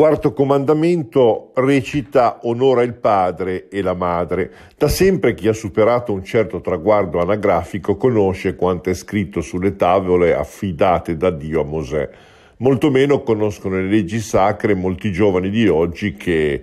quarto comandamento recita onora il padre e la madre. Da sempre chi ha superato un certo traguardo anagrafico conosce quanto è scritto sulle tavole affidate da Dio a Mosè. Molto meno conoscono le leggi sacre molti giovani di oggi che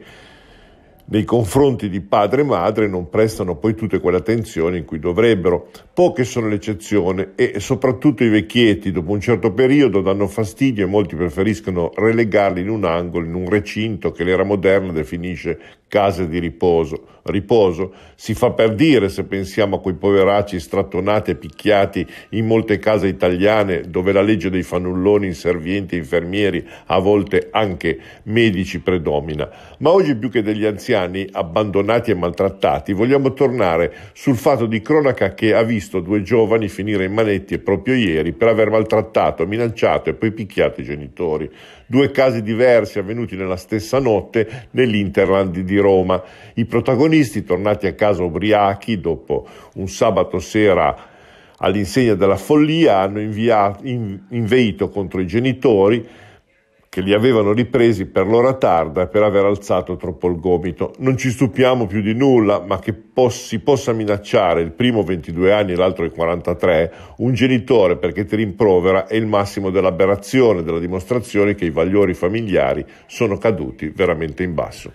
nei confronti di padre e madre non prestano poi tutte quelle attenzioni in cui dovrebbero. Poche sono le eccezioni e soprattutto i vecchietti dopo un certo periodo danno fastidio e molti preferiscono relegarli in un angolo, in un recinto che l'era moderna definisce case di riposo. Riposo si fa per dire se pensiamo a quei poveracci strattonati e picchiati in molte case italiane dove la legge dei fannulloni, inservienti, infermieri, a volte anche medici predomina. Ma oggi più che degli anziani italiani abbandonati e maltrattati, vogliamo tornare sul fatto di cronaca che ha visto due giovani finire in manetti proprio ieri per aver maltrattato, minacciato e poi picchiato i genitori. Due casi diversi avvenuti nella stessa notte nell'Interland di Roma. I protagonisti, tornati a casa ubriachi dopo un sabato sera all'insegna della follia, hanno inviato, in, inveito contro i genitori che li avevano ripresi per l'ora tarda per aver alzato troppo il gomito. Non ci stupiamo più di nulla, ma che poss- si possa minacciare il primo 22 anni e l'altro i 43, un genitore perché ti rimprovera è il massimo dell'aberrazione, della dimostrazione che i valori familiari sono caduti veramente in basso.